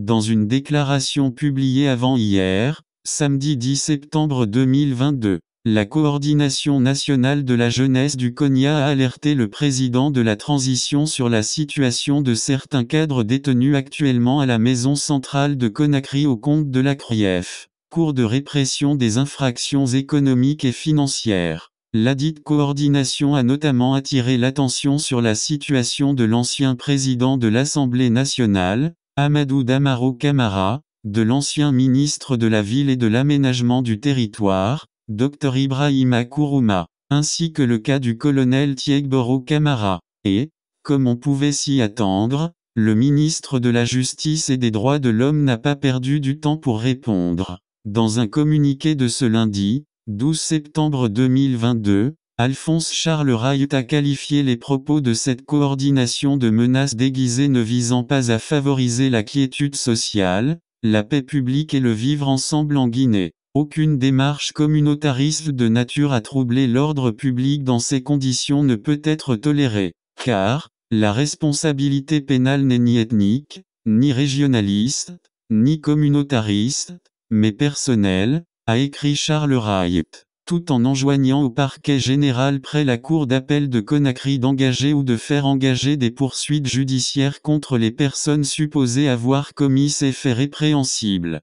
Dans une déclaration publiée avant hier, samedi 10 septembre 2022, la Coordination nationale de la jeunesse du Konya a alerté le président de la transition sur la situation de certains cadres détenus actuellement à la maison centrale de Conakry au compte de la CRIEF, cours de répression des infractions économiques et financières. L'adite dite coordination a notamment attiré l'attention sur la situation de l'ancien président de l'Assemblée nationale, Amadou Damaro Camara, de l'ancien ministre de la Ville et de l'Aménagement du Territoire, Dr Ibrahima Kourouma, ainsi que le cas du colonel Thiegboro Camara, et, comme on pouvait s'y attendre, le ministre de la Justice et des Droits de l'Homme n'a pas perdu du temps pour répondre. Dans un communiqué de ce lundi, 12 septembre 2022, Alphonse Charles Rayut a qualifié les propos de cette coordination de menaces déguisées ne visant pas à favoriser la quiétude sociale, la paix publique et le vivre ensemble en Guinée. Aucune démarche communautariste de nature à troubler l'ordre public dans ces conditions ne peut être tolérée, car la responsabilité pénale n'est ni ethnique, ni régionaliste, ni communautariste, mais personnelle, a écrit Charles Rayut tout en enjoignant au parquet général près la cour d'appel de Conakry d'engager ou de faire engager des poursuites judiciaires contre les personnes supposées avoir commis ces faits répréhensibles.